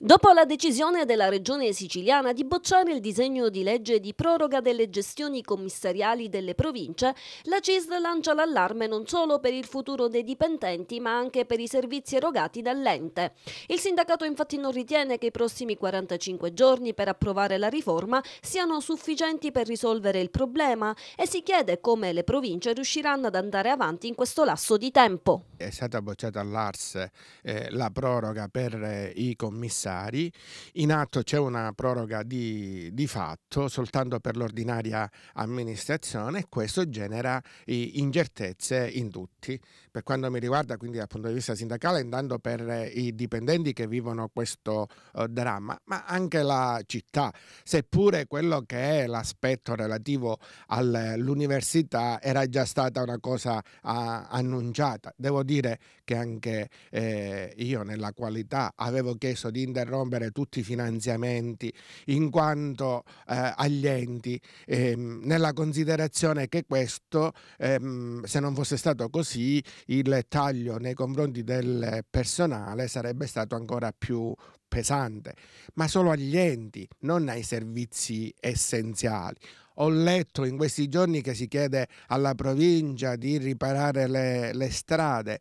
Dopo la decisione della Regione siciliana di bocciare il disegno di legge di proroga delle gestioni commissariali delle province, la CISL lancia l'allarme non solo per il futuro dei dipendenti ma anche per i servizi erogati dall'ente. Il sindacato infatti non ritiene che i prossimi 45 giorni per approvare la riforma siano sufficienti per risolvere il problema e si chiede come le province riusciranno ad andare avanti in questo lasso di tempo è stata bocciata all'Ars eh, la proroga per eh, i commissari, in atto c'è una proroga di, di fatto soltanto per l'ordinaria amministrazione e questo genera eh, incertezze in tutti. Per quanto mi riguarda, quindi dal punto di vista sindacale, andando per eh, i dipendenti che vivono questo eh, dramma, ma anche la città, seppure quello che è l'aspetto relativo all'università era già stata una cosa ah, annunciata. Devo dire che anche eh, io nella qualità avevo chiesto di interrompere tutti i finanziamenti in quanto eh, agli enti, ehm, nella considerazione che questo, ehm, se non fosse stato così, il taglio nei confronti del personale sarebbe stato ancora più pesante, ma solo agli enti, non ai servizi essenziali. Ho letto in questi giorni che si chiede alla provincia di riparare le, le strade.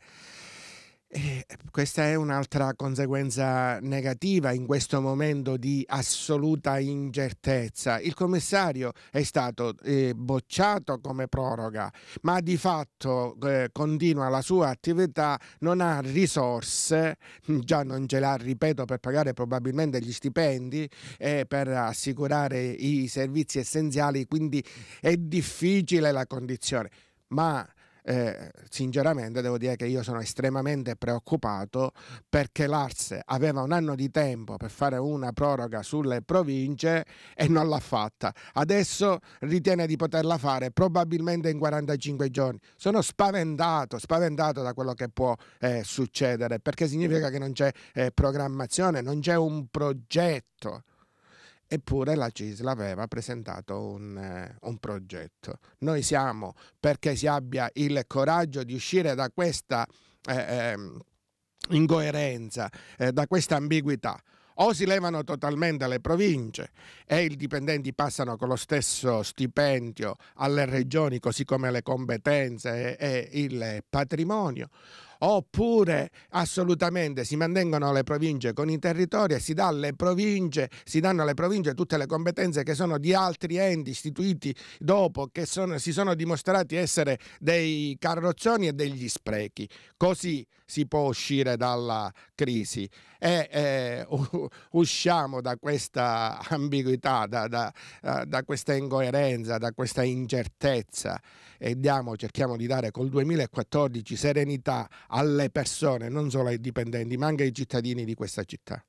Eh, questa è un'altra conseguenza negativa in questo momento di assoluta incertezza. Il commissario è stato eh, bocciato come proroga, ma di fatto eh, continua la sua attività, non ha risorse, già non ce l'ha, ripeto, per pagare probabilmente gli stipendi e eh, per assicurare i servizi essenziali, quindi è difficile la condizione. Ma eh, sinceramente devo dire che io sono estremamente preoccupato perché l'Arse aveva un anno di tempo per fare una proroga sulle province e non l'ha fatta. Adesso ritiene di poterla fare probabilmente in 45 giorni. Sono spaventato, spaventato da quello che può eh, succedere perché significa che non c'è eh, programmazione, non c'è un progetto. Eppure la CISL aveva presentato un, eh, un, progetto. Noi siamo perché si abbia il coraggio di uscire da questa eh, ehm, incoerenza, eh, da questa ambiguità o si levano totalmente le province e i dipendenti passano con lo stesso stipendio alle regioni, così come le competenze e, il patrimonio, oppure assolutamente si mantengono le province con i territori e si, dà alle province, si danno alle province tutte le competenze che sono di altri enti istituiti dopo che sono, si sono dimostrati essere dei carrozzoni e degli sprechi. Così si può uscire dalla crisi e eh, usciamo da questa ambiguità, da, da, eh, da, questa incoerenza, da questa incertezza e diamo, cerchiamo di dare col 2014 serenità alle persone, non solo ai dipendenti, ma anche ai cittadini di questa città.